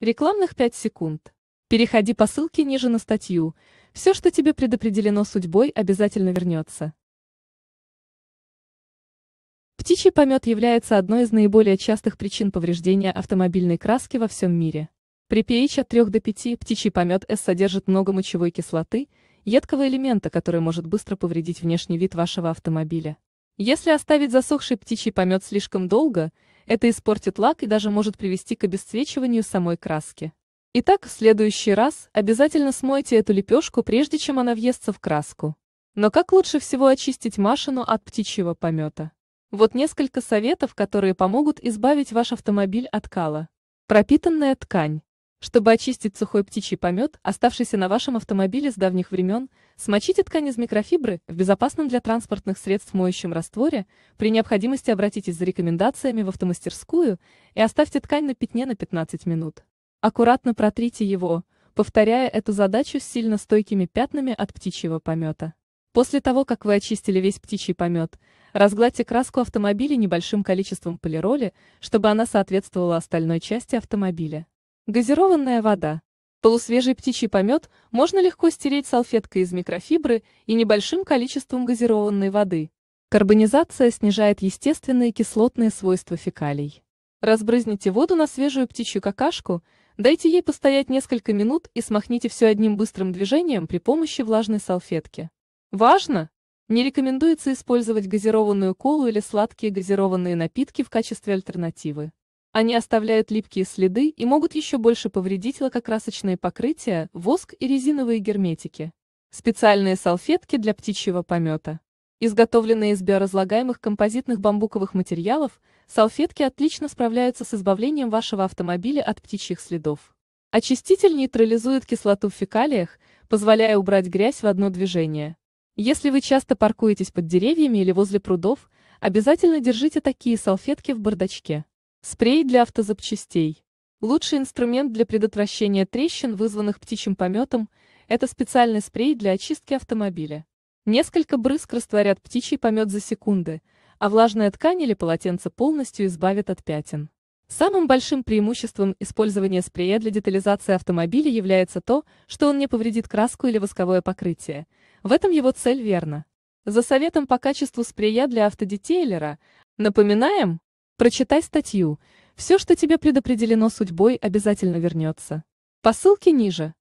Рекламных 5 секунд. Переходи по ссылке ниже на статью. Все, что тебе предопределено судьбой, обязательно вернется. Птичий помет является одной из наиболее частых причин повреждения автомобильной краски во всем мире. При pH от 3 до 5 птичий помет S содержит много мочевой кислоты, едкого элемента, который может быстро повредить внешний вид вашего автомобиля. Если оставить засохший птичий помет слишком долго – это испортит лак и даже может привести к обесцвечиванию самой краски. Итак, в следующий раз обязательно смойте эту лепешку, прежде чем она въестся в краску. Но как лучше всего очистить машину от птичьего помета? Вот несколько советов, которые помогут избавить ваш автомобиль от кала. Пропитанная ткань. Чтобы очистить сухой птичий помет, оставшийся на вашем автомобиле с давних времен, смочите ткань из микрофибры в безопасном для транспортных средств моющем растворе, при необходимости обратитесь за рекомендациями в автомастерскую и оставьте ткань на пятне на 15 минут. Аккуратно протрите его, повторяя эту задачу с сильно стойкими пятнами от птичьего помета. После того, как вы очистили весь птичий помет, разгладьте краску автомобиля небольшим количеством полироли, чтобы она соответствовала остальной части автомобиля. Газированная вода. Полусвежий птичий помет можно легко стереть салфеткой из микрофибры и небольшим количеством газированной воды. Карбонизация снижает естественные кислотные свойства фекалий. Разбрызните воду на свежую птичью какашку, дайте ей постоять несколько минут и смахните все одним быстрым движением при помощи влажной салфетки. Важно! Не рекомендуется использовать газированную колу или сладкие газированные напитки в качестве альтернативы. Они оставляют липкие следы и могут еще больше повредить лакокрасочные покрытия, воск и резиновые герметики. Специальные салфетки для птичьего помета. Изготовленные из биоразлагаемых композитных бамбуковых материалов, салфетки отлично справляются с избавлением вашего автомобиля от птичьих следов. Очиститель нейтрализует кислоту в фекалиях, позволяя убрать грязь в одно движение. Если вы часто паркуетесь под деревьями или возле прудов, обязательно держите такие салфетки в бардачке. Спрей для автозапчастей. Лучший инструмент для предотвращения трещин, вызванных птичьим пометом, это специальный спрей для очистки автомобиля. Несколько брызг растворят птичий помет за секунды, а влажная ткань или полотенце полностью избавят от пятен. Самым большим преимуществом использования спрея для детализации автомобиля является то, что он не повредит краску или восковое покрытие. В этом его цель верна. За советом по качеству спрея для автодетейлера напоминаем, Прочитай статью. Все, что тебе предопределено судьбой, обязательно вернется. По ссылке ниже.